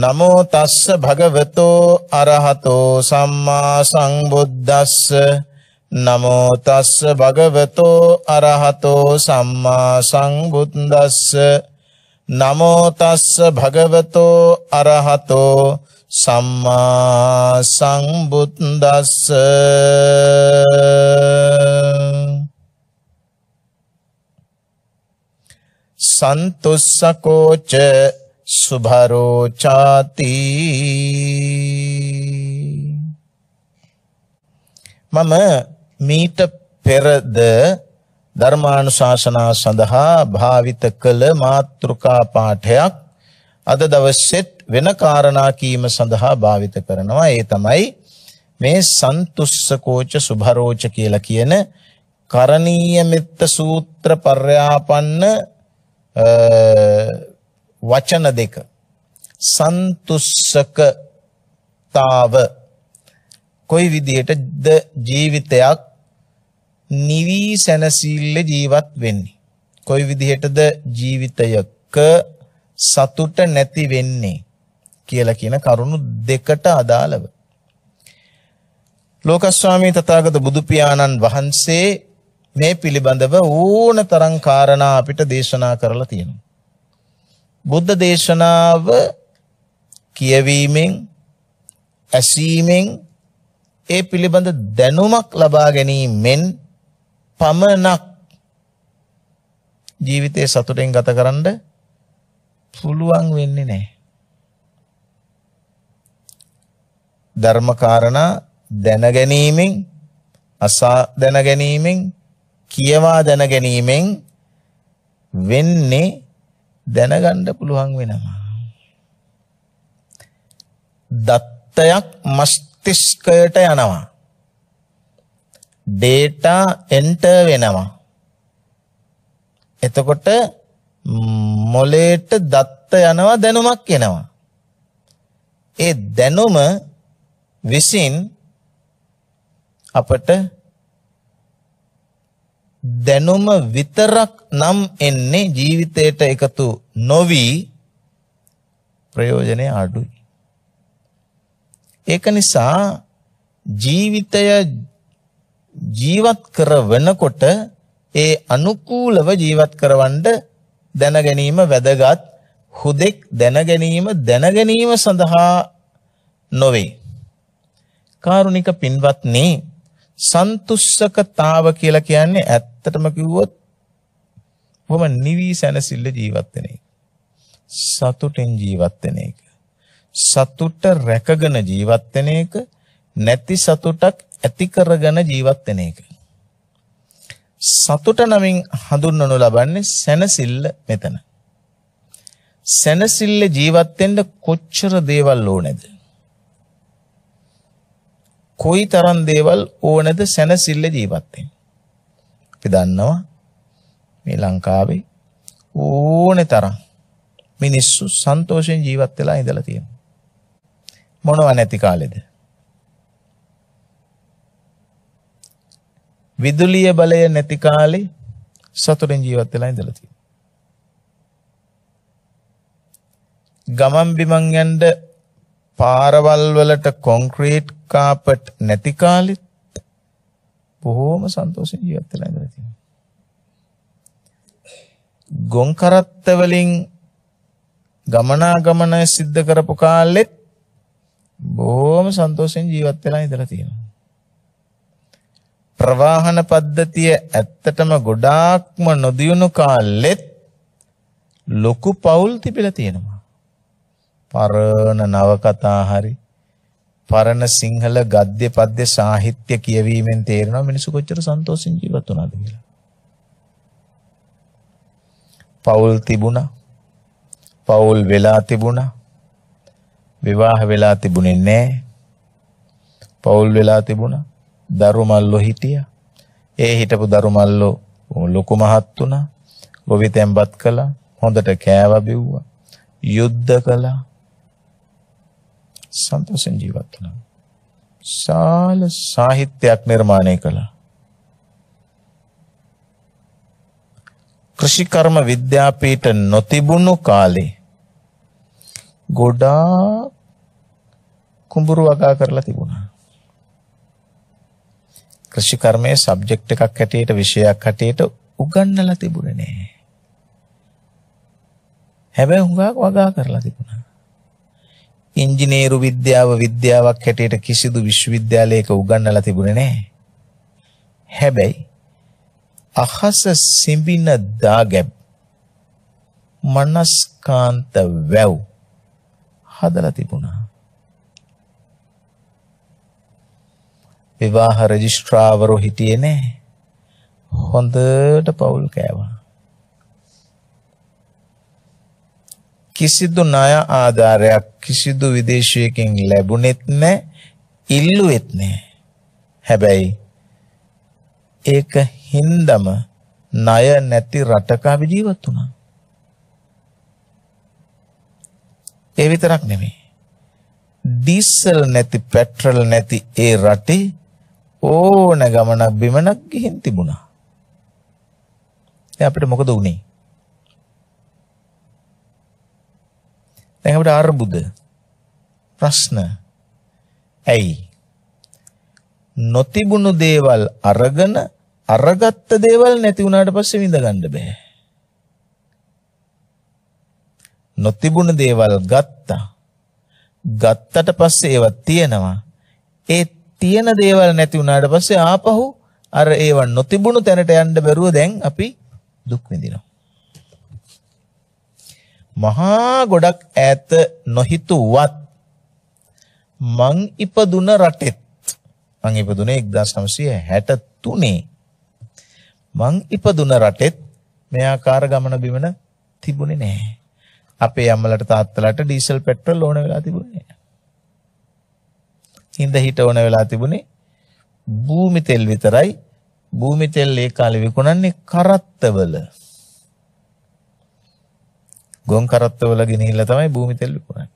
නමෝ තස්ස භගවතෝ අරහතෝ සම්මා සංබුද්දස්ස නමෝ තස්ස භගවතෝ අරහතෝ සම්මා සංබුද්දස්ස නමෝ තස්ස භගවතෝ අරහතෝ සම්මා සංබුද්දස්ස සන්තුස්සකෝච සුභරෝචාති මම මීට පෙරද ධර්මානුශාසනා සඳහා භාවිත කළ මාත්‍රිකා පාඨයක් අද දවසෙත් වෙන කාරණා කීම සඳහා භාවිත කරනවා ඒ තමයි මේ සන්තුස්සකෝච සුභරෝච කියලා කියන කරණීය මෙත්ත සූත්‍ර පර්යාපන්න වචන දෙක සන්තුස්සකතාව කොයි විදිහටද ජීවිතයක් නිවි සැනසීල්ල ජීවත් වෙන්නේ කොයි විදිහටද ජීවිතයක සතුට නැති වෙන්නේ කියලා කියන කරුණු දෙකට අදාළව ලෝකස්වාමී තථාගත බුදු පියාණන් වහන්සේ මේ පිළිබඳව ඕන තරම් කාරණා අපිට දේශනා කරලා තියෙනවා බුද්ධ දේශනාව කියවීමෙන් ඇසීමෙන් ඒ පිළිබඳ දැනුමක් ලබා ගැනීමෙන් පමණක් ජීවිතේ සතුටෙන් ගත කරන්න පුළුවන් වෙන්නේ නැහැ. ධර්මකාරණා දැන ගැනීමෙන් අසා දැන ගැනීමෙන් කියවා දැන ගැනීමෙන් වෙන්නේ දැනගන්න පුළුවන් වෙනවා. දත්තයක් මස්තිෂ්කයට යනවා. data enter වෙනවා. එතකොට මොලේට දත්ත යනවා දැනුමක් එනවා. ඒ දැනුම විසින් අපට දැනුම විතරක් නම් එන්නේ ජීවිතයට එකතු නොවි ප්‍රයෝජනය අඩුයි. ඒක නිසා ජීවිතය ජීවත් කරවනකොට ඒ අනුකූලව ජීවත් කරවන්න දැන ගැනීම වැදගත් හුදෙක් දැන ගැනීම දැන ගැනීම සඳහා නොවේ කාරුණික පින්වත්නි සන්තුෂ්කතාව කියලා කියන්නේ ඇත්තටම කිව්වොත් ඔබ නිවි සැනසille ජීවත් වෙන එක. සතුටෙන් ජීවත් වෙන එක. සතුට රැකගෙන ජීවත් වෙන එක නැති සතුටක් ඇති කරගෙන ජීවත් වෙන එක. සතුට නමින් හඳුන්වනු ලබන්නේ සැනසille මෙතන. සැනසille ජීවත් වෙන්න කොච්චර දේවල් ඕනේද? කොයි තරම් දේවල් ඕනද සැනසille ජීවත් වෙන්න. අපි දන්නවා මේ ලංකාවේ ඕනේ තරම් මිනිස්සු සන්තෝෂයෙන් ජීවත් වෙලා ඉඳලා තියෙනවා. මොනව නැති කාලෙද? විදුලිය බලය නැති කාලේ සතුටෙන් ජීවත් වෙලා ඉඳලා තියෙනවා. ගමන් බිමන් යන්න පාරවල් වලට කොන්ක්‍රීට් කාපට් නැති කාලෙත් බොහොම සන්තෝෂයෙන් ජීවත් වෙලා ඉඳලා තියෙනවා. ගොන් කරත්ත වලින් ගමනාගමනය සිද්ධ කරපු කාලෙත් බොහොම සන්තෝෂයෙන් ජීවත් වෙලා ඉඳලා තියෙනවා. ප්‍රවාහන පද්ධතිය ඇත්තටම ගොඩාක්ම නොදියුණු කාලෙත් ලොකු පවුල් තිබිලා තියෙනවා. පරණ නවකතා හරි පරණ සිංහල ගද්‍ය පද්‍ය සාහිත්‍ය කියවීමෙන් තේරෙනවා මිනිස්සු කොච්චර සන්තෝෂෙන් ජීවත් වුණාද කියලා. පවුල් තිබුණා. පවුල් වෙලා තිබුණා. විවාහ වෙලා තිබුණේ නැහැ. පවුල් වෙලා තිබුණා. දරුමල්ලෝ හිටියා. ඒ හිටපු දරුමල්ලෝ ලොකු මහත් වුණා. ගොවි තැන්පත් කළා. හොඳට කෑවා බිව්වා. යුද්ධ කළා. සන්තෝෂෙන් ජීවත් වුණා. සාල සාහිත්‍යයක් නිර්මාණය කළා. කෘෂිකර්ම විද්‍යාපීඨ නොතිබුණු කාලේ ගොඩාක් කුඹුරු වගා කරලා තිබුණා. කෘෂිකර්මයේ සබ්ජෙක්ට් එකක් හැටියට විෂයක් හැටියට උගන්වලා තිබුණේ නැහැ. හැබැයි හුඟක් වගා කරලා තිබුණා. ඉංජිනේරු විද්‍යාව විද්‍යාවක් හැටියට කිසිදු විශ්වවිද්‍යාලයක උගන්වලා තිබුණේ නැහැ. හැබැයි අහස සිඹින දාගැබ් මනස්කාන්ත වැව් හදලා තිබුණා. විවාහ රෙජිස්ට්‍රාවරු හිටියේ නැහැ. හොඳට පවුල් කෑවා. කිසිදු ණය ආධාරයක් කිසිදු විදේශයකින් ලැබුණෙත් නැහැ ඉල්ලුවෙත් නැහැ හැබැයි ඒක හින්දම ණය නැති රටක අපි ජීවත් වුණා ඒ විතරක් නෙමෙයි ඩීසල් නැති පෙට්‍රල් නැති ඒ රටේ ඕන ගමනක් බිමනක් ගිහින් තිබුණා දැන් අපිට මොකද වුනේ දැන් අපිට අර්බුද ප්‍රශ්න ඇයි නොතිබුණු දේවල් අරගෙන අරගත්ත දේවල් නැති වුණාට පස්සේ විඳ ගන්න බෑ නොතිබුණු දේවල් ගත්තා ගත්තට පස්සේ ඒවා තියෙනවා ඒ තියෙන දේවල් නැති වුණාට පස්සේ ආපහු අර ඒවා නොතිබුණු තැනට යන්න බැරුව දැන් අපි දුක් විඳිනවා මහා ගොඩක් ඈත නොහිතුවත් මං ඉපදුන රටෙත් මං ඉපදුනේ 1963 මං ඉපදුන රටෙත් මේ ආකාර ගමන බිමන තිබුණේ නැහැ. අපේ අම්මලට තාත්තලට ඩීසල් පෙට්‍රල් ඕන වෙලා තිබුණේ නැහැ. හිඳ හිට ඕන වෙලා තිබුණේ භූමි තෙල් විතරයි. භූමි තෙල් ඒ කාලේ විකුණන්නේ කරත්තවල. ගොන් කරත්තවල ගෙනහිල්ලා තමයි භූමි තෙල් විකුණන්නේ.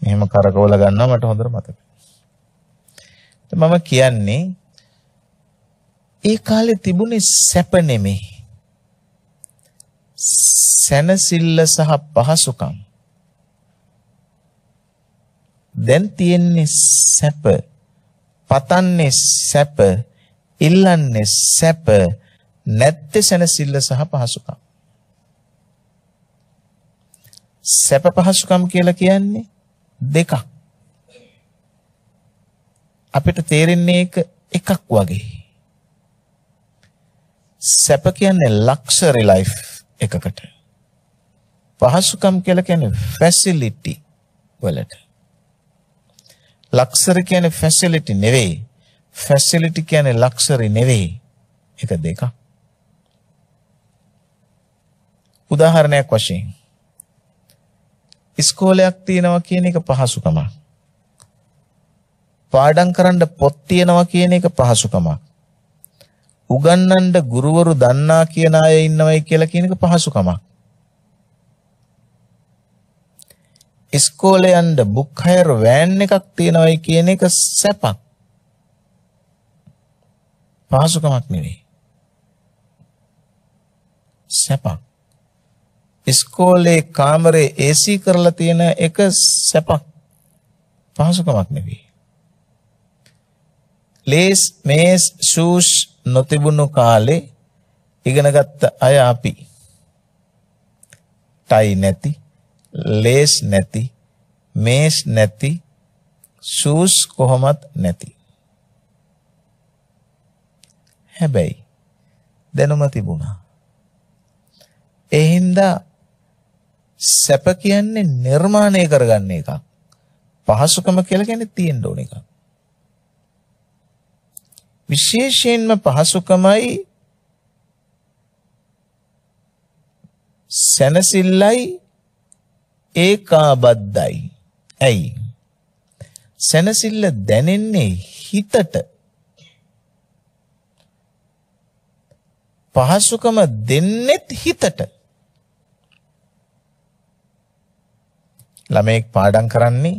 මෙහෙම කරකවල ගන්නවා මට හොඳට මතකයි. මම කියන්නේ ඒ කාලේ තිබුණේ සැප නෙමෙයි. සැනසille සහ පහසුකම්. දැන් තියෙන්නේ සැප. පතන්නේ සැප. ඉල්ලන්නේ සැප. නැත්තේ සැනසille සහ පහසුකම්. සැප පහසුකම් කියලා කියන්නේ දෙකක්. අපිට තේරෙන්නේ එක එකක් වගේ. සැප කියන්නේ ලක්ෂරි ලයිෆ් එකකට. පහසුකම් කියලා කියන්නේ ෆැසිලිටි වලට. ලක්ෂරි කියන්නේ ෆැසිලිටි නෙවෙයි. ෆැසිලිටි කියන්නේ ලක්ෂරි නෙවෙයි. එක දෙකක්. උදාහරණයක් වශයෙන් ඉස්කෝලයක් තියෙනවා කියන එක පහසුකමක්. පාඩම් කරන්න පොත් තියෙනවා කියන එක පහසුකමක්. උගන්වන්න ගුරුවරු දන්නා කියන අය ඉන්නවයි කියලා කියන එක පහසුකමක්. ඉස්කෝලේ යන්න බුක් හයර් වෑන් එකක් තියෙනවයි කියන එක සැපක්. පහසුකමක් නෙවෙයි. සැපක්. ඉස්කෝලේ කාමරේ AC කරලා තියෙන එක සැපක් පහසුකමක් නෙවෙයි. ලේස් මේස් ෂූස් නොතිබුණු කාලේ ඉගෙනගත්ත අය අපි. ටයි නැති, ලේස් නැති, මේස් නැති, ෂූස් කොහොමත් නැති. හැබැයි දැනුම තිබුණා. ඒ හින්දා සැප කියන්නේ නිර්මාණය කරගන්න එකක්. පහසුකම කියලා කියන්නේ තියෙන්න ඕන එකක්. විශේෂයෙන්ම පහසුකමයි සැනසෙල්ලයි ඒකාබද්ධයි. ඇයි? සැනසෙල්ල දැනෙන්නේ හිතට. පහසුකම දෙන්නේත් හිතට. ළමෙක් පාඩම් කරන්නේ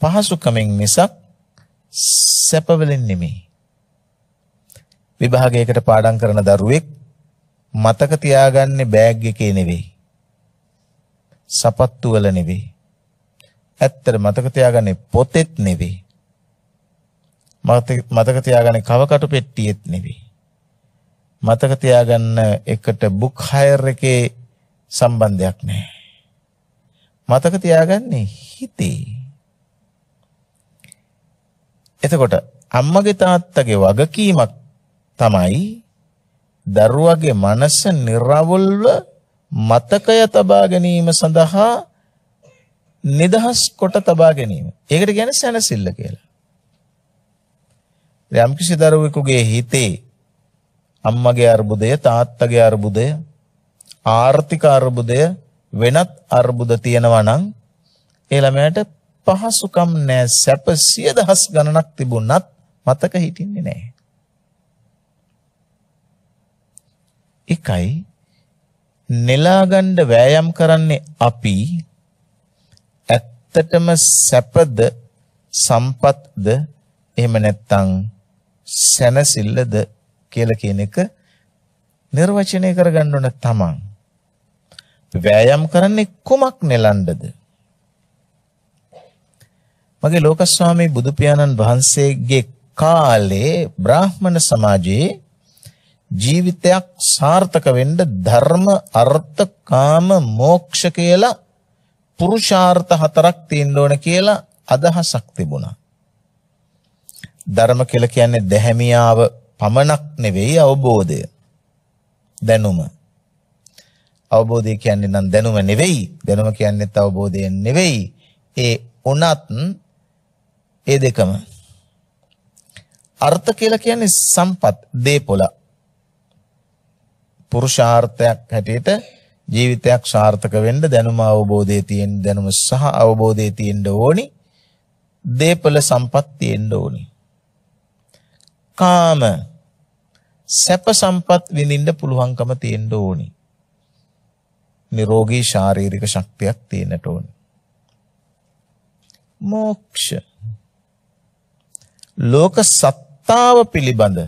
පහසුකමෙන් මිසක් සැපවලින් නෙමෙයි. විභාගයකට පාඩම් කරන දරුවෙක් මතක තියාගන්නේ බෑග් එකේ නෙවෙයි. සපත්තු වල නෙවෙයි. ඇත්තට මතක තියාගන්නේ පොතෙත් නෙවෙයි. මතක තියාගන්නේ කවකටු පෙට්ටියෙත් නෙවෙයි. මතක තියාගන්න එකට බුක් හයර් එකේ සම්බන්ධයක් නැහැ. මතක තියාගන්නේ හිතේ. එතකොට අම්මගේ තාත්තගේ වගකීමක් තමයි දරුවගේ මනස નિරවුල්ව මතකය තබා ගැනීම සඳහා නිදහස් කොට තබා ගැනීම. ඒකට කියන්නේ සැනසෙල්ල කියලා. යම්කිසි දරුවෙකුගේ හිතේ අම්මගේ අර්බුදය තාත්තගේ අර්බුදය ආර්ථික අර්බුදය වෙනත් අර්බුද තියෙනවා නම් ඒ ළමයාට පහසුකම් නැහැ සැප සිය දහස් ගණනක් තිබුණත් මතක හිටින්නේ නැහැ. එකයි නෙලාගන්න වෑයම් කරන්නේ අපි ඇත්තටම සැපද සම්පත්ද එහෙම නැත්නම් සැනසෙල්ලද කියලා කියන එක නිර්වචනය කරගන්න ඕන තමන්. වෑයම් කරන්නේ කුමක් නෙලන්නද? මගේ ලෝකස්වාමී බුදු පියාණන් වහන්සේගේ කාලේ බ්‍රාහ්මණ සමාජයේ ජීවිතයක් සාර්ථක වෙන්න ධර්ම අර්ථ කාම මෝක්ෂ කියලා පුරුෂාර්ථ හතරක් තියෙන්න ඕන කියලා අදහසක් තිබුණා. ධර්ම කියලා කියන්නේ දැහැමියාව පමණක් නෙවෙයි අවබෝධය. දැනුම. අවබෝධය කියන්නේ නම් දැනුම නෙවෙයි. දැනුම කියන්නේත් අවබෝධය නෙවෙයි. ඒ උනත් ඒ දෙකම. අර්ථ කියලා කියන්නේ සම්පත් දේපොළ. පුරුෂාර්ථයක් හැටියට ජීවිතයක් සාර්ථක වෙන්න දැනුම අවබෝධය තියෙන දැනුම සහ අවබෝධය තියෙන්න ඕනි. දේපල සම්පත් තියෙන්න ඕනි. කාම සැප සම්පත් විඳින්න පුළුවන්කම තියෙන්න ඕනි. නිරෝගී ශාරීරික ශක්තියක් තියෙන්නට ඕන. මෝක්ෂ ලෝක සත්තාව පිළිබඳ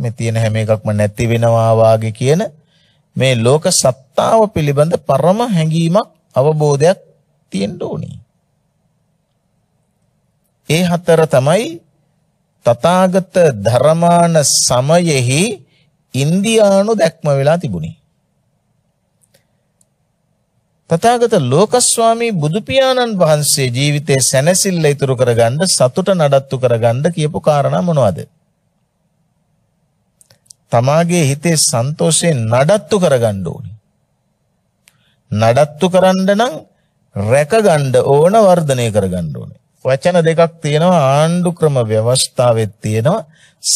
මේ තියෙන හැම එකක්ම නැති වෙනවා වාගේ කියන මේ ලෝක සත්තාව පිළිබඳ පරම හැඟීමක් අවබෝධයක් තියෙන්න ඕනේ. ඒ හතර තමයි තථාගත ධර්මාන සමයෙහි ඉන්දියානු දැක්ම වෙලා තිබුණේ. තථාගත ලෝකස්වාමී බුදු පියාණන් වහන්සේ ජීවිතේ සැනසෙල්ල ඉතුරු කරගන්න සතුට නඩත්තු කරගන්න කියපු කාරණා මොනවද? තමාගේ හිතේ සන්තෝෂේ නඩත්තු කරගන්න ඕනේ. නඩත්තු කරන්න නම් රැකගන්න ඕන වර්ධනය කරගන්න ඕනේ. වචන දෙකක් තියෙනවා ආණ්ඩු ක්‍රම ව්‍යවස්ථාවෙත් තියෙනවා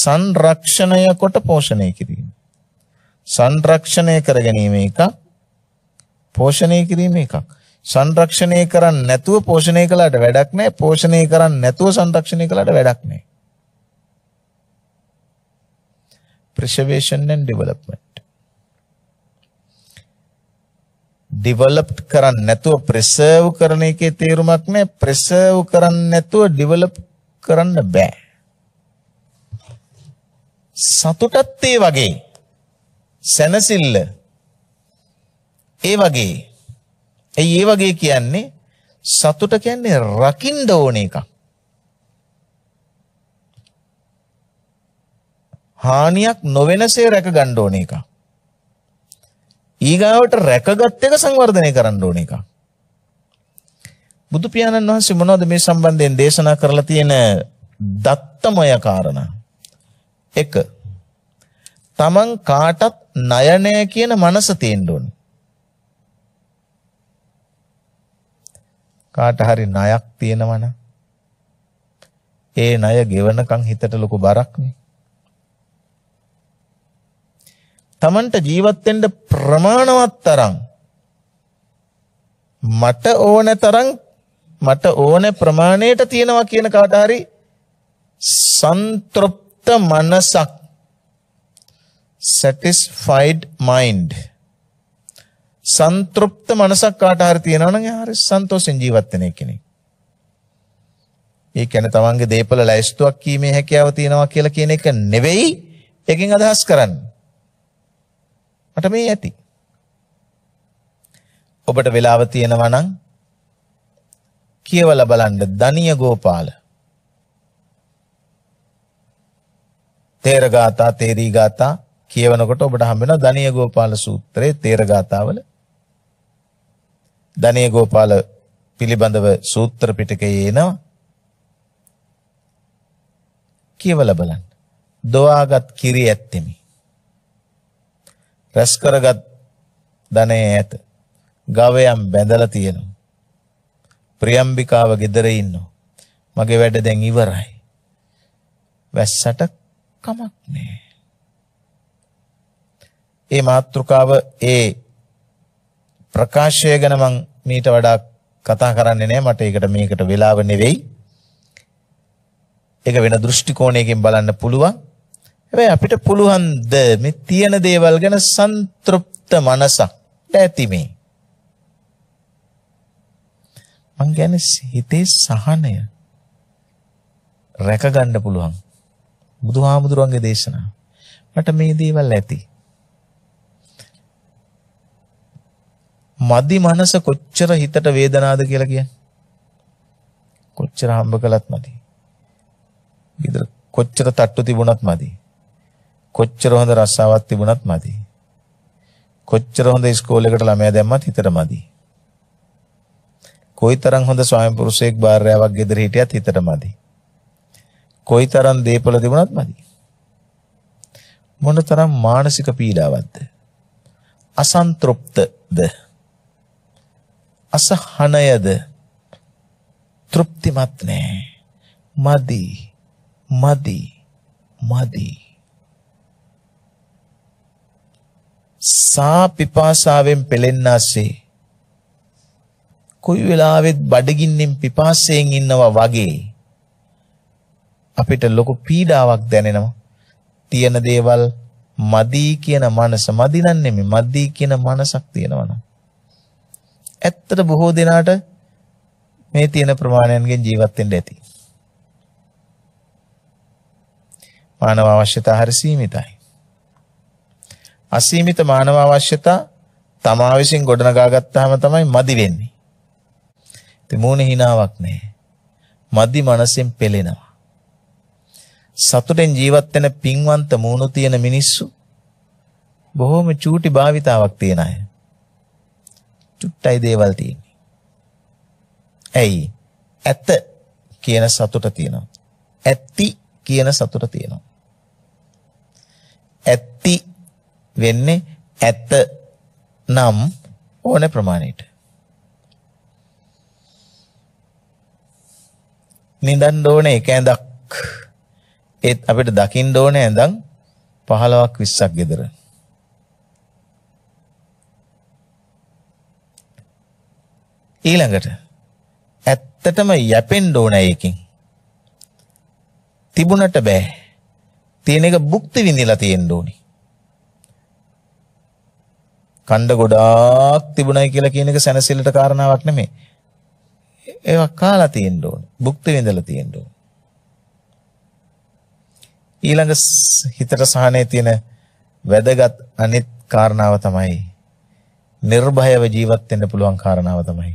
සංරක්ෂණය කොට පෝෂණය කිරීම. සංරක්ෂණය කරගැනීම එකක් පෝෂණය කිරීම එකක්. සංරක්ෂණය කරන්නේ නැතුව පෝෂණය කළාට වැඩක් නැහැ. පෝෂණය කරන්නේ නැතුව සංරක්ෂණය කළාට වැඩක් නැහැ. preservation and development. developed කරන්නේ නැතුව preserve කරන එකේ තේරුමක් නැහැ. preserve කරන්නේ නැතුව develop කරන්න බෑ. සතුටත් ඒ වගේ සැනසille ඒ වගේ. ඇයි ඒ වගේ කියන්නේ? සතුට කියන්නේ රකින්න ඕන එකක්. හානියක් නොවෙනසේ රැක ගන්න ඕන එකක්. ඊගාවට රැකගත් එක සංවර්ධනය කරන්න ඕන එකක්. බුදු පියාණන් වහන්සේ මොනවද මේ සම්බන්ධයෙන් දේශනා කරලා තියෙන දත්තමය කාරණා? 1. තමන් කාටත් ණය නෑ කියන මනස තියෙන්න ඕනේ. කාට හරි ණයක් තියෙනවනම් ඒ ණය ගෙවනකම් හිතට ලොකු බරක් නේ. Tamanට ජීවත් වෙන්න ප්‍රමාණවත් තරම් මට ඕන තරම් මට ඕන ප්‍රමාණයට තියෙනවා කියන කාට හරි සන්තෘප්ත මනසක් satisfied mind සන්තෘප්ත මනසක් කාට හරි තියෙනවනම් එයා හරි සන්තෝෂෙන් ජීවත් වෙන කෙනෙක්. ඒ කියන්නේ තමන්ගේ දේපල ලැයිස්තුවක් කීමේ හැකියාව තියෙනවා කියලා කියන එක නෙවෙයි එකෙන් අදහස් කරන්නේ. මට මේ ඇති. ඔබට වෙලාව තියෙනවා නම් කියවලා බලන්න දනිය ගෝපාල. තේරගාතා තේරීගාතා කියවනකොට ඔබට හම්බ වෙනවා දනිය ගෝපාල සූත්‍රයේ තේරගාතාවල ධනේ ගෝපාල පිළිබඳව සූත්‍ර පිටකයේ එනවා. කියවලා බලන්න. දොවාගත් කිරි ඇත්තෙමි. රැස් කරගත් ධනේ ඇත. ගවයන් බැඳලා තියෙනවා. ප්‍රියම්බිකාව ගෙදර ඉන්නවා. මගේ වැඩ දැන් ඉවරයි. වැස්සට කමක් නෑ. ඒ මාත්‍රකාව ඒ ප්‍රකාශය ගැන මං මීට වඩා කතා කරන්නේ නැහැ මට ඒකට මේකට වෙලාව නෙවෙයි. ඒක වෙන දෘෂ්ටි කෝණයකින් බලන්න පුළුවන්. හැබැයි අපිට පුළුවන් ද මේ තියෙන දේවල් ගැන සන්තෘප්ත මනසක් ඇති මේ. මං කියන්නේ හිතේ සහනය රැක ගන්න පුළුවන්. බුදුහාමුදුරන්ගේ දේශනාව. මට මේ දේවල් ඇති. මදි මනස කොච්චර හිතට වේදනාවද කියලා කියන්නේ. කොච්චර හම්බ කළත් මදි. ඊතර කොච්චර තට්ටු තිබුණත් මදි. කොච්චර හොඳ රස්සාවක් තිබුණත් මදි. කොච්චර හොඳ ඉස්කෝලේකට ළමයා දැම්මත් හිතට මදි. කොයිතරම් හොඳ ස්වාමි පුරුෂයෙක් භාර්යාවක් ගෙදර හිටියත් හිතට මදි. කොයිතරම් දේපල තිබුණත් මදි. මොනතරම් මානසික පීඩාවක්ද? අසන්තෘප්තද? අසහනයද තෘප්තිමත් නෑ මදි මදි මදි සා පිපාසාවෙන් පෙලෙන්නාසේ කොයි වෙලාවෙත් බඩගින්නෙන් පිපාසයෙන් ඉන්නවා වගේ අපිට ලොකු පීඩාවක් දැනෙනවා තියෙන දේවල් මදි කියන මනස මදි නන්නේ මදි කියන මනසක් තියෙනවනම් ඇත්තට බොහෝ දෙනාට මේ තියෙන ප්‍රමාණයන්ගෙන් ජීවත් වෙන්න ඇති. මානව අවශ්‍යතා හරි සීමිතයි. අසීමිත මානව අවශ්‍යතා තමා විසින් ගොඩනගා ගත්තාම තමයි මදි වෙන්නේ. ඉතින් මූණේ හිනාවක් නැහැ. මදි මනසෙන් පෙළෙනවා. සතුටෙන් ජීවත් වෙන පින්වන්ත මූණු තියෙන මිනිස්සු බොහොම චූටි භාවිතාවක් තියන අය. චුට්ටයි දේවල් තියෙන්නේ. ඇයි? ඇත කියන සතුට තියෙනවා. ඇති කියන සතුට තියෙනවා. ඇති වෙන්නේ ඇත නම් ඕන ප්‍රමාණයට. නිදන්න ඕනේ එක ඇඳක්. ඒත් අපිට දකින්න ඕනේ ඇඳන් 15ක් 20ක් gedera. ඊළඟට ඇත්තටම යැපෙන්න ඕන එකකින්. තිබුණට බෑ. තියෙන එක භුක්ති විඳිලා තියෙන්න ඕනි. කණ්ඩ ගොඩාක් තිබුණයි කියලා කියන එක සැනසෙල්ලට කාරණාවක් නෙමෙයි. ඒවා කාලා තියෙන්න ඕනේ. භුක්ති විඳලා තියෙන්න ඕනේ. ඊළඟ හිතට සහනයේ තියෙන වැදගත් අනිත් කාරණාව තමයි නිර්භයව ජීවත් වෙන්න පුළුවන් කාරණාව තමයි.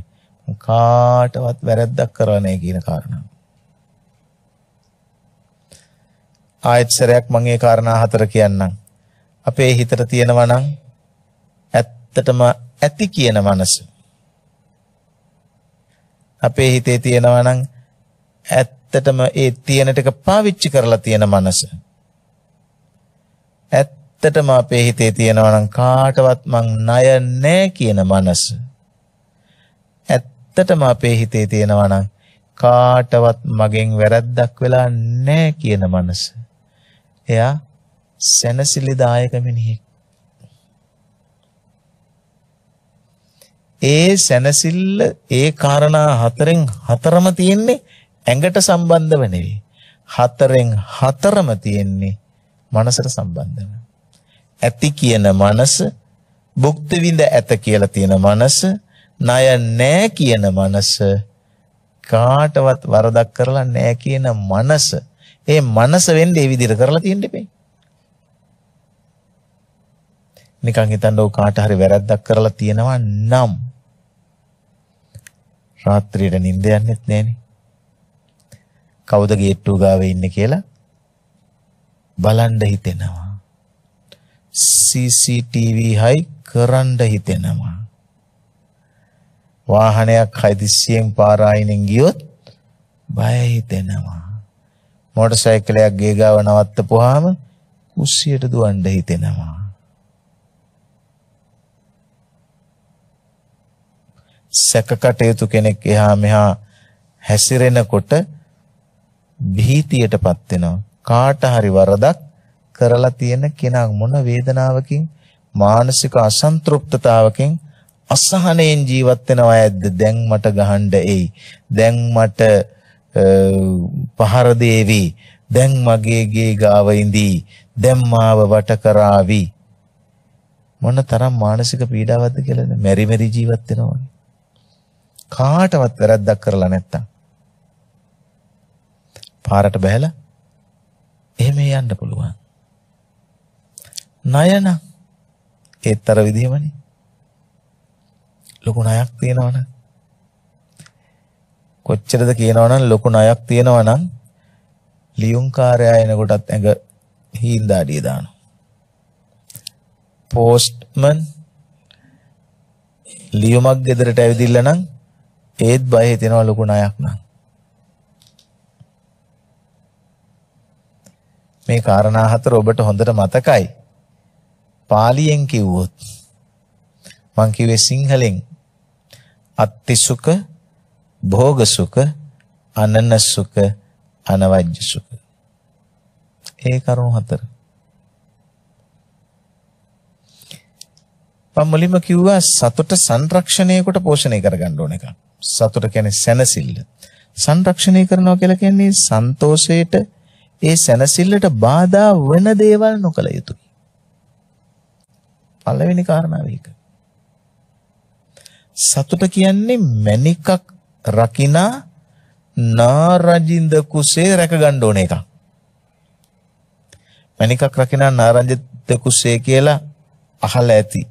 කාටවත් වැරද්දක් කරලා නැහැ කියන කාරණාව. ආයෙත් සරයක් මම ඒ කාරණා හතර කියන්නම්. අපේ හිතට තියෙනවා නම් ඇත්තටම ඇති කියන මනස. අපේ හිතේ තියෙනවා නම් ඇත්තටම ඒ තියෙන ටික පාවිච්චි කරලා තියෙන මනස. ඇත්තටම අපේ හිතේ තියෙනවා නම් කාටවත් මං ණය නැහැ කියන මනස. ඇත්තටම අපේ හිතේ තියෙනවා නම් කාටවත් මගෙන් වැරද්දක් වෙලා නැහැ කියන මනස. එයා සැනසිලිදායක මිනිහෙක්. ඒ සැනසිල්ල ඒ காரணා හතරෙන් හතරම තියෙන්නේ ඇඟට සම්බන්ධව නෙවෙයි. හතරෙන් හතරම තියෙන්නේ මනසට සම්බන්ධව. ඇති කියන මනස, භුක්ති විඳ ඇත කියලා තියෙන මනස, ණය නෑ කියන මනස කාටවත් වරදක් කරලා නෑ කියන මනස ඒ මනස වෙන්නේ ඒ විදිහට කරලා තියෙන්න එපේ. නිකන් හිතන්නකො කාට හරි වැරද්දක් කරලා තියෙනවා නම් රාත්‍රියට නිින්ද යන්නේත් නෑනේ. කවුද ගේට්ටුව ගාවේ ඉන්නේ කියලා බලන්න හිතෙනවා. CCTV හයි කරන්න හිතෙනවා. වාහනයක් 630න් පාරායිනෙන් ගියොත් බය හිතෙනවා. මෝටර් සයිකලයක් ගේ ගාව නවත්තපුවාම කුස්සියට දුවන්න හිතෙනවා. සැකකටයුතු කෙනෙක් එහා මෙහා හැසිරෙනකොට භීතියටපත් වෙනවා. කාට හරි වරදක් කරලා තියෙන කෙනා මොන වේදනාවකින් මානසික අසන්තෘප්තතාවකින් අසහනයෙන් ජීවත් වෙනවා ඇද්ද දැන් මට ගහන්න එයි දැන් මට පහර දේවි දැන් මගේ ගේ ගාව ඉඳී දැන් මාව වට කරાવી මොනතරම් මානසික පීඩාවක්ද කියලාද මෙරි මෙරි ජීවත් වෙනවා කාටවත් වැරද්දක් කරලා නැත්තම් පාරට බහැලා එහෙම යන්න පුළුවන් ණයන ඒතර විදිහමනේ ලොකු ණයක් තියෙනවනම් කොච්චරද කියනවනම් ලොකු ණයක් තියෙනවනම් ලියුම්කාරයා එනකොටත් ඇඟ හීන්දාඩිය දානවා. පෝස්ට්මන් ලියුමක් ගෙදරට ඇවිදින්න නම් ඒත් බය හිතෙනවා ලොකු ණයක් නම්. මේ කාරණා හතර ඔබට හොඳට මතකයි. පාලියෙන් කිව්වොත් මං කිව්වේ සිංහලෙන් අත්තිසුඛ, භෝගසුඛ, අනනසුඛ, අනවජ්ජසුඛ. ඒ කරුණු හතර. මම මුලින්ම කිව්වා සතුට සංරක්ෂණයකට පෝෂණය කරගන්න ඕන එක. සතුට කියන්නේ සැනසෙල්ල. සංරක්ෂණය කරනවා කියලා කියන්නේ සන්තෝෂයට ඒ සැනසෙල්ලට බාධා වෙන දේවල් නොකළ යුතුයි. පළවෙනි කාරණාව ඒක. සතුට කියන්නේ මැණිකක් රකිනා නාරජින්ද කුසේ රැකගන්න ඕන එකක්. මැණිකක් රකිනා නාරජින්ද කුසේ කියලා අහලා ඇති.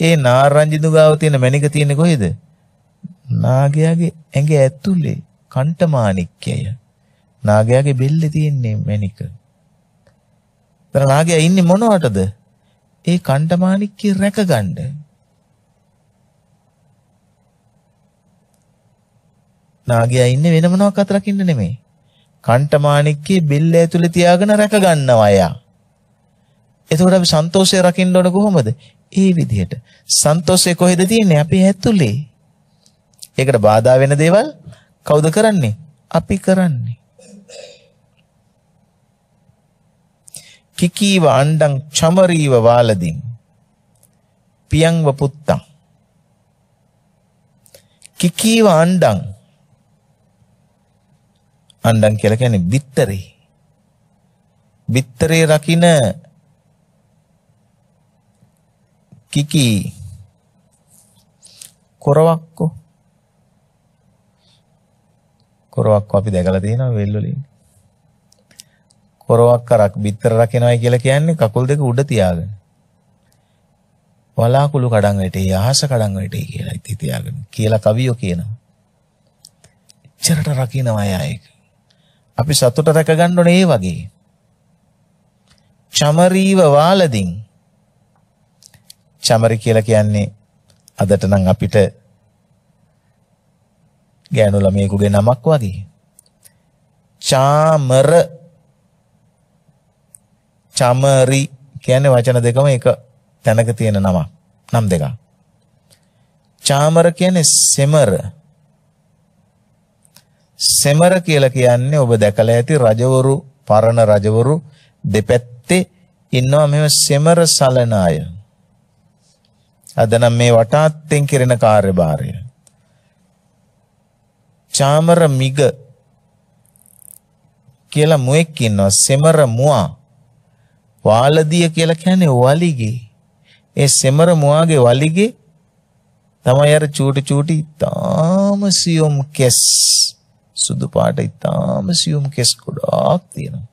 ඒ නාරජින්දු ගාව තියෙන මැණික තියෙන්නේ කොහෙද? නාගයාගේ ඇඟ ඇතුලේ කණ්ඨමාණික්කය. නාගයාගේ බෙල්ලේ තියෙන්නේ මැණික. දැන් නාගයා ඉන්නේ මොනවටද? ඒ කණ්ඩමාණික්කේ රැකගන්න. නාගයා ඉන්නේ වෙන මොනවාක් අතරකින් නෙමෙයි. කණ්ඩමාණික්කේ බෙල්ල ඇතුලේ තියාගෙන රැකගන්නවා එයා. එතකොට අපි සන්තෝෂය රකින්න ඕන කොහොමද? ඒ විදිහට. සන්තෝෂය කොහෙද තියෙන්නේ? අපි ඇතුලේ. ඒකට බාධා වෙන දේවල් කවුද කරන්නේ? අපි කරන්නේ. කිකීව අණ්ඩං චමරීව වාලදින් පියංව පුත්තං කිකීව අණ්ඩං අණ්ඩං කියලා කියන්නේ බිත්තරේ බිත්තරේ රකින කිකි කොරවක්කෝ කොරවක්කෝ අපි දැකලා තියෙනවා වෙල් වලින් පොරවක් කරක් බිත්තර රකිනවයි කියලා කියන්නේ කකුල් දෙක උඩ තියාගෙන. වලාකුළු කඩන් වැටේ, අහස කඩන් වැටේ කියලා ඉති තියාගෙන කියලා කවියෝ කියනවා. චරට රකින්නවා අයක. අපි සතුට රැක ගන්න ඕනේ ඒ වගේ. චමරීව වාලදින් චමරි කියලා කියන්නේ අදට නම් අපිට ගෑනු ළමයෙකුගේ නමක් වගේ. චාමර චමරි කියන්නේ වචන දෙකම එක තැනක තියෙන නම. නම් දෙකක්. චාමර කියන්නේ සෙමර. සෙමර කියලා කියන්නේ ඔබ දැකලා ඇති රජවරු පරණ රජවරු දෙපැත්තේ ඉන්නවා මෙව සෙමර සලන අය. අද නම් මේ වටාත්තෙන් කෙරෙන කාර්යභාරය. චාමර මිග කියලා මුවෙක් ඉන්නවා සෙමර මුවා වාලදිය කියලා කියන්නේ වලිගේ. ඒ සෙමර මුවාගේ වලිගේ තමයි අර චූටි චූටි තාම සියුම් කෙස් සුදු පාට ඉතාම සියුම් කෙස් ගොඩාක් තියෙනවා.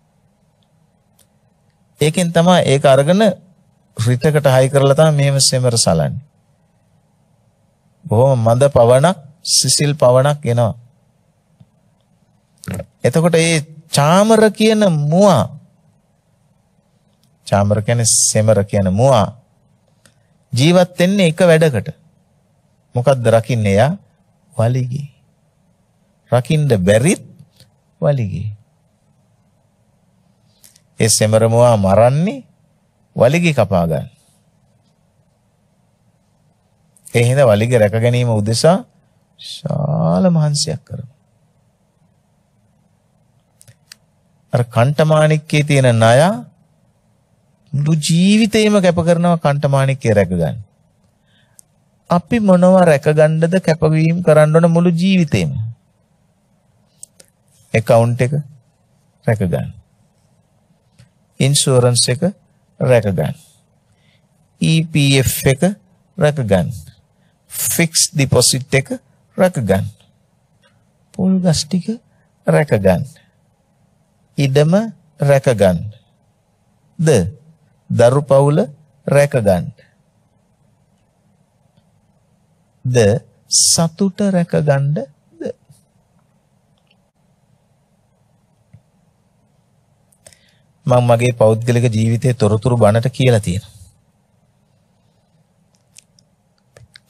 ඒකෙන් තමයි ඒක අරගෙන රිටකට හයි කරලා තමයි මෙහෙම සෙමර සලන්නේ. බොහොම මද පවණක් සිසිල් පවණක් එනවා. එතකොට මේ චාමර කියන මුවා චාමර කියන්නේ සෙමර කියන මුවා ජීවත් වෙන්නේ එක වැඩකට. මොකද්ද රකින්නේ යා? වලිගි. රකින්න බැරිත් වලිගි. ඒ සෙමර මුවා මරන්නේ වලිගි කපා ගන්න. ඒ හින්දා වලිග රැක ගැනීම උදෙසා ශාල මහන්සියක් කරමු. අර කණ්ඨමාණික්කේ තියෙන ණය මුළු ජීවිතේම කැප කරනවා කණ්ඨමාණික්කය රැක ගන්න. අපි මොනවා රැකගන්නද කැපවීම කරන්න ඕන මුළු ජීවිතේම. account එක රැක ගන්න. insurance එක රැක ගන්න. EPF එක රැක ගන්න. fixed deposit එක රැක ගන්න. පොල් ගස් ටික රැක ගන්න. ඉඩම රැක ගන්න. ද දරු පවුල රැක ගන්න. ද සතුට රැක ගන්නද? මම මගේ පෞද්ගලික ජීවිතයේ තොරතුරු බණට කියලා තියෙනවා.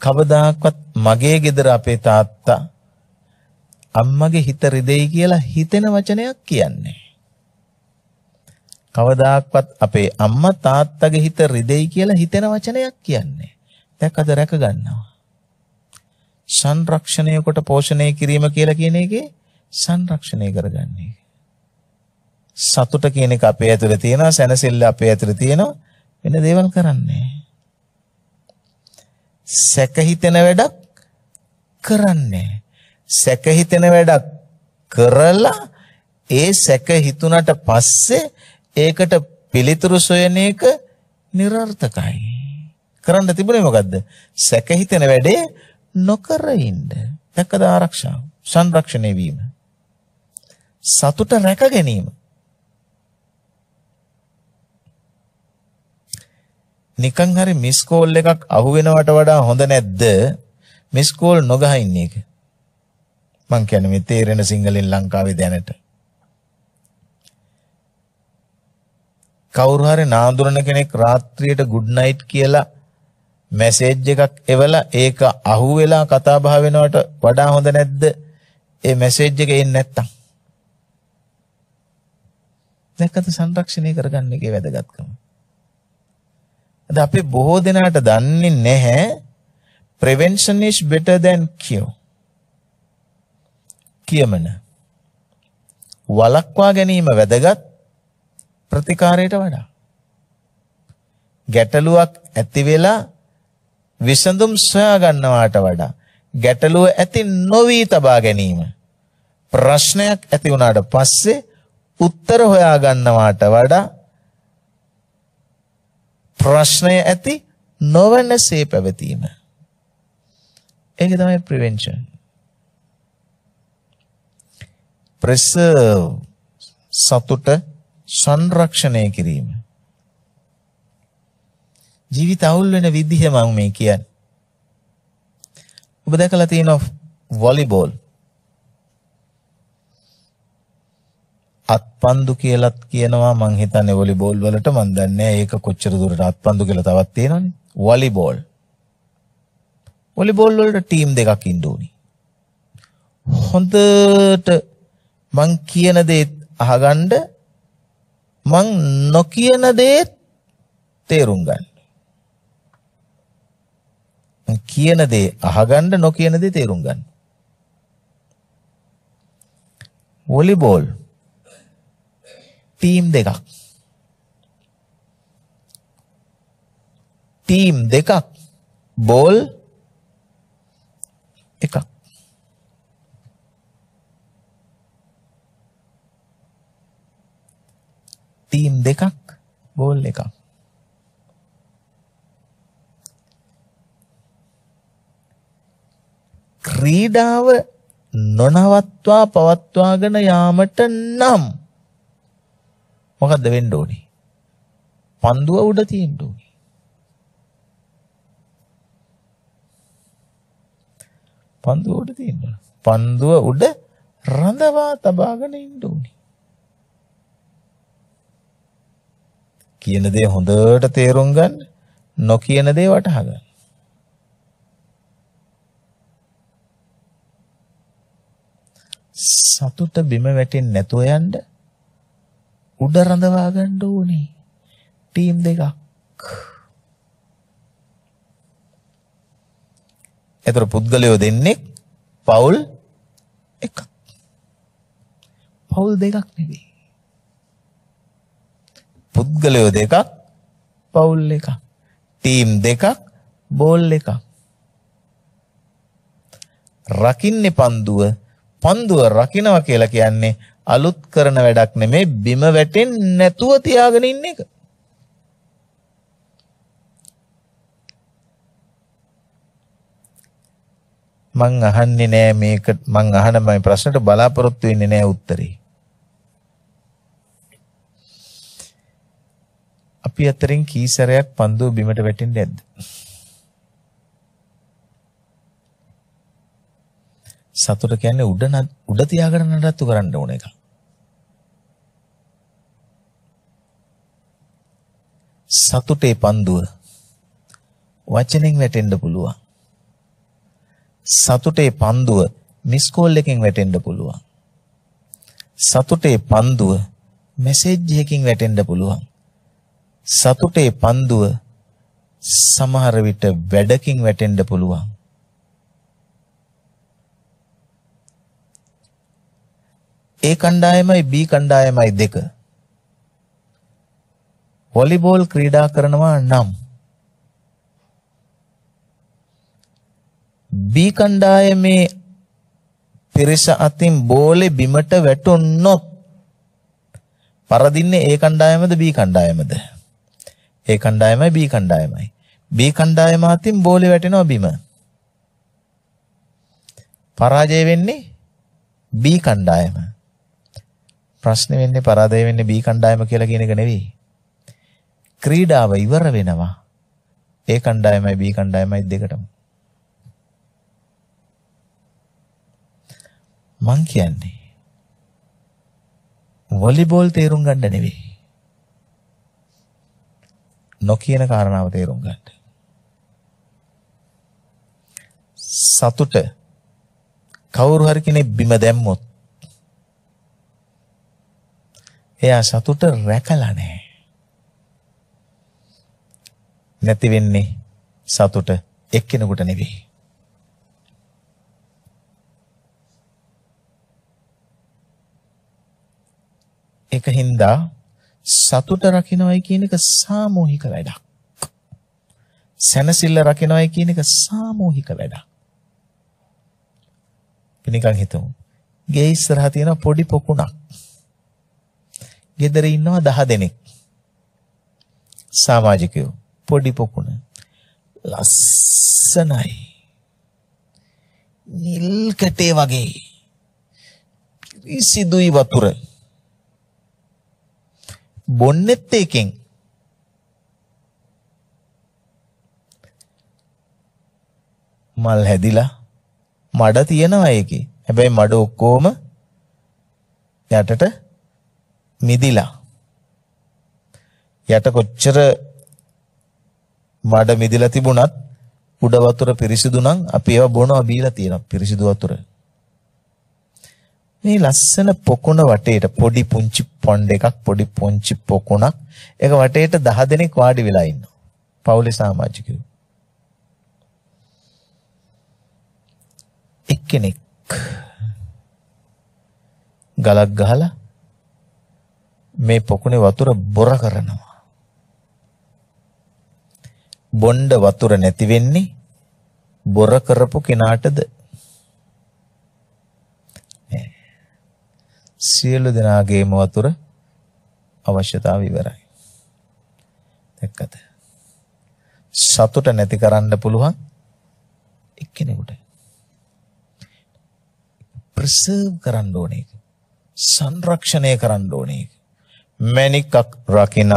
කවදාකවත් මගේ ගෙදර අපේ තාත්තා අම්මගේ හිත රිදෙයි කියලා හිතෙන වචනයක් කියන්නේ. කවදාක්වත් අපේ අම්මා තාත්තගේ හිත රිදෙයි කියලා හිතෙන වචනයක් කියන්නේ. දැක් අද රැක ගන්නවා. සංරක්ෂණය කොට පෝෂණය කිරීම කියලා කියන එකේ සංරක්ෂණය කරගන්නේ. සතුට කියන එක අපේ ඇතුලේ තියෙනවා, සැනසෙල්ල අපේ ඇතුලේ තියෙනවා. වෙන දේවල් කරන්නේ. සැක හිතෙන වැඩක් කරන්නේ. සැක හිතෙන වැඩක් කරලා ඒ සැක හිතුණට පස්සේ ඒකට පිළිතුරු සොයන එක નિરර්ථකයි. කරන්න තිබුණේ මොකද්ද? සැකහිතෙන වැඩේ නොකර ඉන්න. දැකද ආරක්ෂාව, සංරක්ෂණය වීම. සතුට රැක ගැනීම. නිකන් හරි මිස් කෝල් එකක් අහු වෙනවට වඩා හොඳ නැද්ද මිස් කෝල් නොගහින්න එක මං කියන්නේ මේ තේරෙන සිංහලෙන් ලංකාවේ දැනට කවුරු හරි නාඳුනන කෙනෙක් රාත්‍රියට good night කියලා මැසේජ් එකක් එවලා ඒක අහුවෙලා කතා බහ වෙනවට වඩා හොඳ නැද්ද? ඒ මැසේජ් එක එන්නේ නැත්තම්. දැක්කද සංරක්ෂණය කරගන්න එකේ වැදගත්කම. අද අපි බොහෝ දෙනාට දන්නේ නැහැ prevention is better than cure. කියමන. වලක්වා ගැනීම වැදගත් ප්‍රතිකාරයට වඩා ගැටලුවක් ඇති වෙලා විසඳුම් සොයා ගන්නවාට වඩා ගැටලුව ඇති නොවි තබා ගැනීම ප්‍රශ්නයක් ඇති වුණාට පස්සේ උත්තර හොයා ගන්නවාට වඩා ප්‍රශ්නය ඇති නොවනසේ පැවතීම ඒක තමයි ප්‍රිවෙන්ෂන් ප්‍රෙසර්ව් සතුට සංරක්ෂණය කිරීම. ජීවිත අවුල් වෙන විදිහ මම මේ කියන්නේ. ඔබ දැකලා තියෙනවා වොලිබෝල්. අත්පන්දු කියලත් කියනවා මං හිතන්නේ වොලිබෝල් වලට මං දන්නේ ඒක කොච්චර දුරට අත්පන්දු කියලා තවත් තියෙනවනේ. වොලිබෝල්. වොලිබෝල් වලට ටීම් දෙකක් ඉන්න ඕනි. හොඳට මං කියන දේ අහගන්න මං නොකියන දේ තේරුම් ගන්න. කියන දේ අහගන්න නොකියන දේ තේරුම් ගන්න. වොලිබෝල් ටීම් දෙකක්. ටීම් දෙකක් බෝල් එකක්. තීම් දෙකක් බෝල් එකක් ක්‍රීඩාව නොනවත්වා පවත්වාගෙන යාමට නම් මොකද්ද වෙන්න ඕනේ? පන්දුව උඩ තියෙන්න ඕනේ. පන්දුව උඩ තියෙන්න ඕනේ. පන්දුව උඩ රඳවා තබාගෙන ඉන්න ඕනේ. කියන දේ හොඳට තේරුම් ගන්න නොකියන දේ වටහා ගන්න. සතුට බිම වැටෙන්නේ නැතුව යන්න උඩ රඳවා ගන්න ඕනේ. ටීම් දෙකක්. ඒතර පුද්ගලයෝ දෙන්නේ පවුල් එකක්. පවුල් දෙකක් නෙවෙයි. පුද්ගලයෝ දෙකක් පවුල් එකක් ටීම් දෙකක් බෝල් එකක් රකින්නේ පන්දුව පන්දුව රකින්නවා කියලා කියන්නේ අලුත් කරන වැඩක් නෙමෙයි බිම වැටෙන්නේ නැතුව තියාගෙන ඉන්න එක. මං අහන්නේ නෑ මේක මං අහන මේ ප්‍රශ්නට බලාපොරොත්තු වෙන්නේ නෑ උත්තරේ. අපි අතරින් කී සැරයක් පන්දුව බිමට වැටෙන්නේ නැද්ද? සතුට කියන්නේ උඩ උඩ තියාගෙන නඩත්තු කරන්න ඕන එක. සතුටේ පන්දුව වචනෙන් වැටෙන්න පුළුවන්. සතුටේ පන්දුව මිස් කෝල් එකකින් වැටෙන්න පුළුවන්. සතුටේ පන්දුව මැසේජ් එකකින් වැටෙන්න පුළුවන්. සතුටේ පන්දුව සමහර විට වැඩකින් වැටෙන්න පුළුවන්. A කණ්ඩායමයි B කණ්ඩායමයි දෙක. වොලිබෝල් ක්‍රීඩා කරනවා නම් B කණ්ඩායමේ පිරිස අතින් බෝලේ බිමට වැටුනොත් පරදින්නේ A කණ්ඩායමද B කණ්ඩායමද? A කණ්ඩායමයි B කණ්ඩායමයි. B කණ්ඩායම අතින් බෝලේ වැටෙනවා බිම. පරාජය වෙන්නේ B කණ්ඩායම. ප්‍රශ්නේ වෙන්නේ පරාජය වෙන්නේ B කණ්ඩායම කියලා කියන එක නෙවෙයි. ක්‍රීඩාව ඉවර වෙනවා. A කණ්ඩායමයි B කණ්ඩායමයි දෙකටම. මං කියන්නේ වොලිබෝල් තේරුම් ගන්න නෙවෙයි. නොකියන කාරණාව තේරුම් ගන්න. සතුට කවුරු හරි කෙනෙක් බිම දැම්මොත් එයා සතුට රැකලා නැහැ. නැති වෙන්නේ සතුට එක්කෙනෙකුට නෙවෙයි. ඒක හින්දා සතුට රකින්නයි කියන එක සාමූහික වැඩක්. සැනසෙල්ල රකින්නයි කියන එක සාමූහික වැඩක්. පිනිකන් හිතමු. ගේ ඉස්සරහා තියෙන පොඩි පොකුණක්. ගෙදර ඉන්නවා 10 දෙනෙක්. සමාජිකයෝ පොඩි පොකුණ. ලස්සනයි. නිල් කටේ වගේ. ඉසිදුයි වතුරේ බොන්නෙත් ඒකෙන්. මල් හැදිලා මඩ තියෙනවා ඒකේ. හැබැයි මඩ ඔක්කොම යටට මිදිලා. යට කොච්චර මඩ මිදිලා තිබුණත් උඩ වතුර පිරිසිදු නම් අපි ඒවා බොනවා බීලා තියෙනවා පිරිසිදු වතුර. මේ ලස්සන පොකුණ වටේට පොඩි පුංචි පොණ්ඩ එකක් පොඩි පුංචි පොකුණක් ඒක වටේට 10 දෙනෙක් වාඩි වෙලා ඉන්නවා. පවුලේ සමාජිකයෝ. එක්කෙනෙක් ගලක් ගහලා මේ පොකුණේ වතුර බොර කරනවා. බොණ්ඩ වතුර නැති වෙන්නේ බොර කරපු කෙනාටද සියලු දෙනාගේම වතුර අවශ්‍යතාව ඉවරයි. දැක්කද? සතුට නැති කරන්න පුළුවන් එක්කෙනෙකුට. ප්‍රසර්ව් කරන්න ඕනේ. සංරක්ෂණය කරන්න ඕනේ. මැණිකක් රකින්න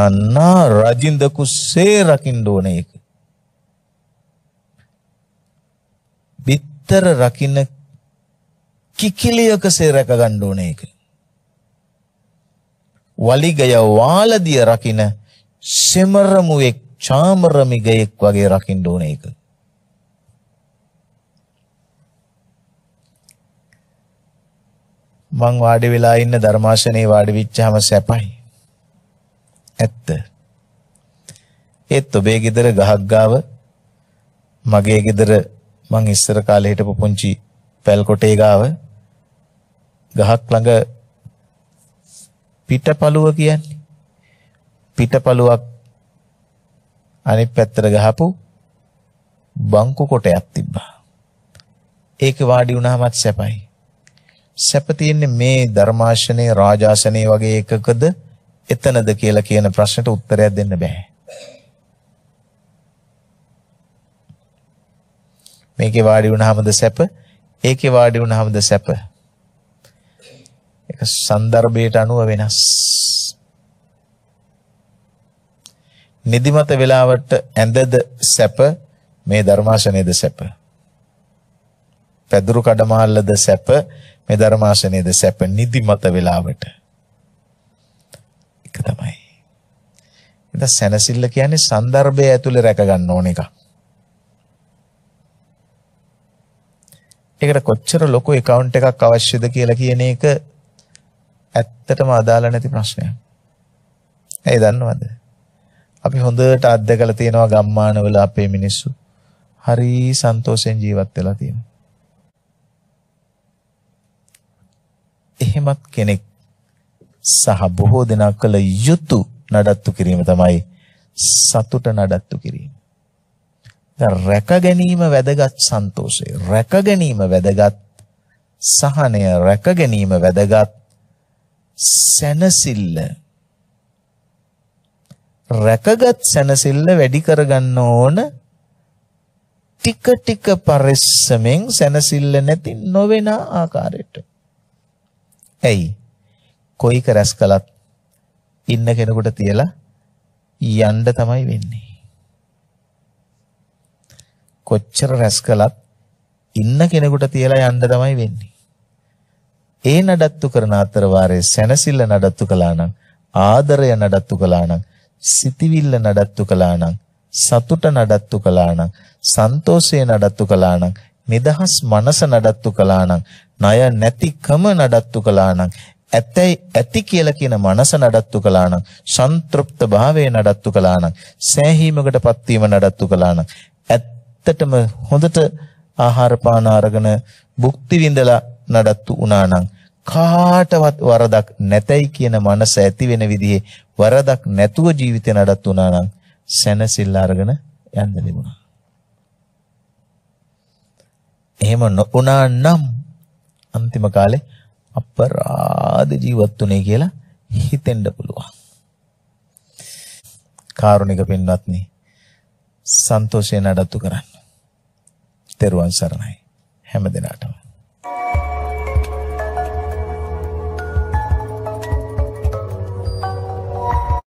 රජින්ද කුසේ රකින්න ඕනේ. බිත්තර රකින්න කිකිලියකසේ රැක ගන්න ඕනේ. වලිගය වාලදිය රකින සෙමරමුවෙක් චාමරමිගයෙක් වගේ රකින්න ඕන එක. මං වාඩි වෙලා ඉන්න ධර්මාසනේ වාඩි වෙච්චාම සැපයි. ඇත්ත. ඒත් ඔබේ ගෙදර ගහක් ගාව මගේ ගෙදර මං ඉස්සර කාලේ හිටපු පුංචි පැල්කොටේ ගාව ගහක් ළඟ පිටපලුව කියන්නේ පිටපලුවක් අනිත් පැත්තට ගහපු බංකු කොටයක් තිබ්බා. ඒක වාඩි වුණාමත් සැපයි. සැප තියෙන්නේ මේ ධර්මාශනේ රාජාසනේ වගේ එකකද එතනද කියලා කියන ප්‍රශ්නට උත්තරයක් දෙන්න බෑ. මේකේ වාඩි වුණාමද සැප? ඒකේ වාඩි වුණාමද සැප? ඒක සන්දර්භයට අනුව වෙනස්. නිදිමත වෙලාවට ඇඳද සැප මේ ධර්මාසනයේද සැප. පැදුරු කඩමාල්ලද සැප මේ ධර්මාසනයේද සැප නිදිමත වෙලාවට. එක තමයි. ඉතින් සැනසෙල්ල කියන්නේ සන්දර්භය ඇතුලේ රැක ගන්න ඕන එකක්. ඒකට කොච්චර ලොකු account එකක් අවශ්‍යද කියලා කියන එක ඇත්තටම අදාළ නැති ප්‍රශ්නයක්. ඇයි දන්නවද? අපි හොඳට අත්දකලා තියෙනවා ගම්මානවල අපේ මිනිස්සු. හරි සන්තෝෂෙන් ජීවත් වෙලා තියෙනවා. එහෙමත් කෙනෙක් සහ බොහෝ දෙනා කළ යුතු නඩත්තු කිරීම තමයි සතුට නඩත්තු කිරීම. දැන් රැක ගැනීම වැදගත් සන්තෝෂය. රැක ගැනීම වැදගත් සහනය. රැක ගැනීම වැදගත් සැනසෙල්ල රැකගත් සැනසෙල්ල වැඩි කරගන්න ඕන ටික ටික පරිස්සමෙන් සැනසෙල්ල නැති නොවන ආකාරයට. ඇයි? කොයික රැස් කළත් ඉන්න කෙනෙකුට තියලා යන්න තමයි වෙන්නේ. කොච්චර රැස් කළත් ඉන්න කෙනෙකුට තියලා යන්න තමයි වෙන්නේ. ඒ නඩත්තු කරන අතර වාරයේ සැනසille නඩත්තු කළා නම් ආදරය නඩත්තු කළා නම් සිතවිල්ල නඩත්තු කළා නම් සතුට නඩත්තු කළා නම් සන්තෝෂය නඩත්තු කළා නම් නිදහස් මනස නඩත්තු කළා නම් ණය නැතිකම නඩත්තු කළා නම් ඇතැයි ඇති කියලා කියන මනස නඩත්තු කළා නම් සන්තෘප්ත භාවය නඩත්තු කළා නම් සෑහීමකටපත් වීම නඩත්තු කළා නම් ඇත්තටම හොඳට ආහාර පාන අරගෙන භුක්ති විඳලා නඩත්තු වුණා නම් කාටවත් වරදක් නැතයි කියන මනස ඇති වෙන විදිහේ වරදක් නැතුව ජීවිතේ නඩත්තු වුණා නම් සැනසෙල්ල අරගෙන යන්න ලැබුණා. එහෙම නොවුණා නම් අන්තිම කාලේ අපරාධ ජීවත් උනේ කියලා හිතෙන්න පුළුවන්. කාරුණික පින්වත්නි සන්තෝෂයෙන් නඩත්තු කරන්න. තෙරුවන් සරණයි හැම දිනාටම.